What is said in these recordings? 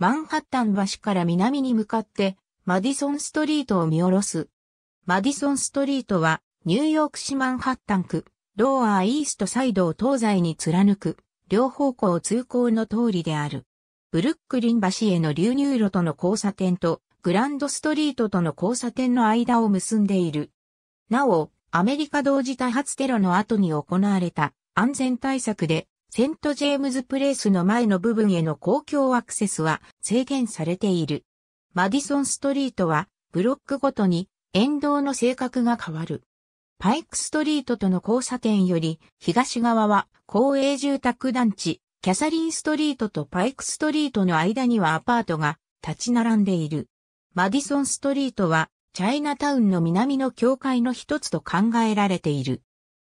マンハッタン橋から南に向かって、マディソンストリートを見下ろす。マディソンストリートは、ニューヨーク市マンハッタン区、ローアーイーストサイドを東西に貫く、両方向通行の通りである。ブルックリン橋への流入路との交差点と、グランドストリートとの交差点の間を結んでいる。なお、アメリカ同時多発テロの後に行われた安全対策でセントジェームズプレイスの前の部分への公共アクセスは制限されている。マディソンストリートはブロックごとに沿道の性格が変わる。パイクストリートとの交差点より東側は公営住宅団地、キャサリンストリートとパイクストリートの間にはアパートが立ち並んでいる。マディソンストリートはチャイナタウンの南の境界の一つと考えられている。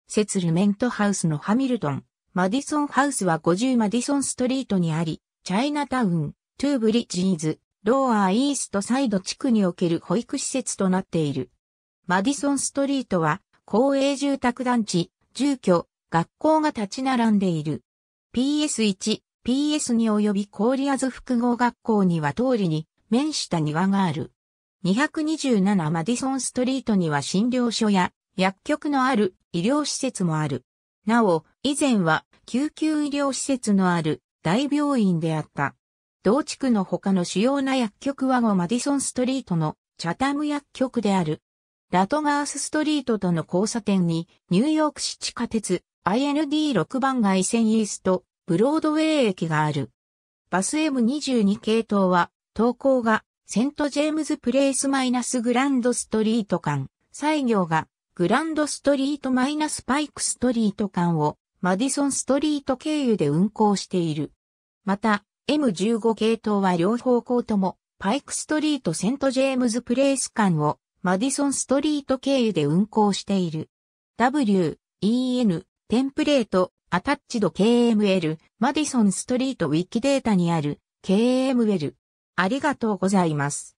セツルメントハウスのハミルトン、マディソンハウスは50マディソンストリートにあり、チャイナタウン、トゥーブリッジーズ、ローアーイーストサイド地区における保育施設となっている。マディソンストリートは、公営住宅団地、住居、学校が立ち並んでいる。PS1、PS2 及びコーリアズ複合学校には通りに面した庭がある。227マディソンストリートには診療所や薬局のある医療施設もある。なお、以前は救急医療施設のある大病院であった。同地区の他の主要な薬局はゴマディソンストリートのチャタム薬局である。ラトガースストリートとの交差点にニューヨーク市地下鉄 IND6 番街線イーストブロードウェイ駅がある。バス M22 系統は投稿がセントジェームズプレイスマイナスグランドストリート間、採行がグランドストリートマイナスパイクストリート間をマディソンストリート経由で運行している。また、M15 系統は両方向とも、パイクストリートセントジェームズプレイス間をマディソンストリート経由で運行している。W、EN、テンプレート、アタッチド KML、マディソンストリートウィキデータにある KML。ありがとうございます。